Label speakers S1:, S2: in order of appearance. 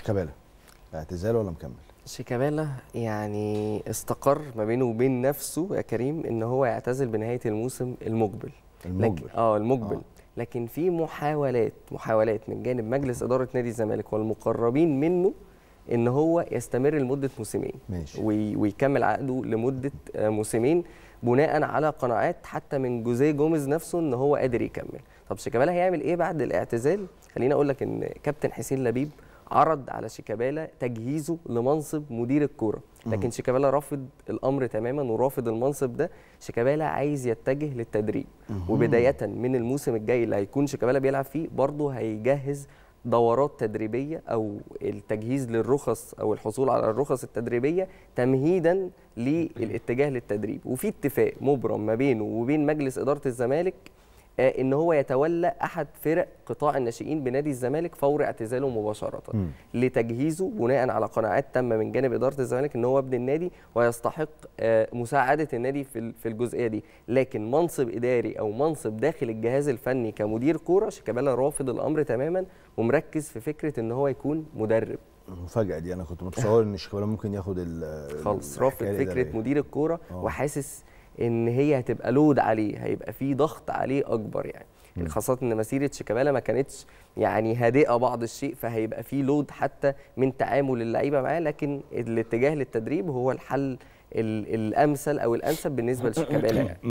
S1: شيكابالا اعتزال ولا مكمل؟ شيكابالا يعني استقر ما بينه وبين نفسه يا كريم ان هو يعتزل بنهايه الموسم المقبل المقبل اه المقبل آه. لكن في محاولات محاولات من جانب مجلس اداره نادي الزمالك والمقربين منه ان هو يستمر لمده موسمين ماشي. ويكمل عقده لمده آه، موسمين بناء على قناعات حتى من جوزيه جوميز نفسه ان هو قادر يكمل طب شيكابالا هيعمل ايه بعد الاعتزال خليني اقول لك ان كابتن حسين لبيب عرض على شيكابالا تجهيزه لمنصب مدير الكوره لكن شيكابالا رافض الامر تماما ورافض المنصب ده شيكابالا عايز يتجه للتدريب وبدايه من الموسم الجاي اللي هيكون شيكابالا بيلعب فيه برضه هيجهز دورات تدريبيه او التجهيز للرخص او الحصول على الرخص التدريبيه تمهيدا للاتجاه للتدريب وفي اتفاق مبرم ما بينه وبين مجلس اداره الزمالك آه، ان هو يتولى احد فرق قطاع الناشئين بنادي الزمالك فور اعتزاله مباشره م. لتجهيزه بناء على قناعات تامه من جانب اداره الزمالك ان هو ابن النادي ويستحق آه، مساعده النادي في الجزئيه دي لكن منصب اداري او منصب داخل الجهاز الفني كمدير كوره شيكابالا رافض الامر تماما ومركز في فكره ان هو يكون مدرب المفاجاه دي انا كنت متصور ان شيكابالا ممكن ياخد خالص رافض فكره مدير الكوره آه. وحاسس ان هي هتبقى لود عليه هيبقى في ضغط عليه اكبر يعني, يعني خاصة ان مسيرة شيكابالا ما كانتش يعني هادئة بعض الشيء فهيبقى في لود حتى من تعامل اللعيبة معاه لكن الاتجاه للتدريب هو الحل الامثل او الانسب بالنسبة لشيكابالا يعني.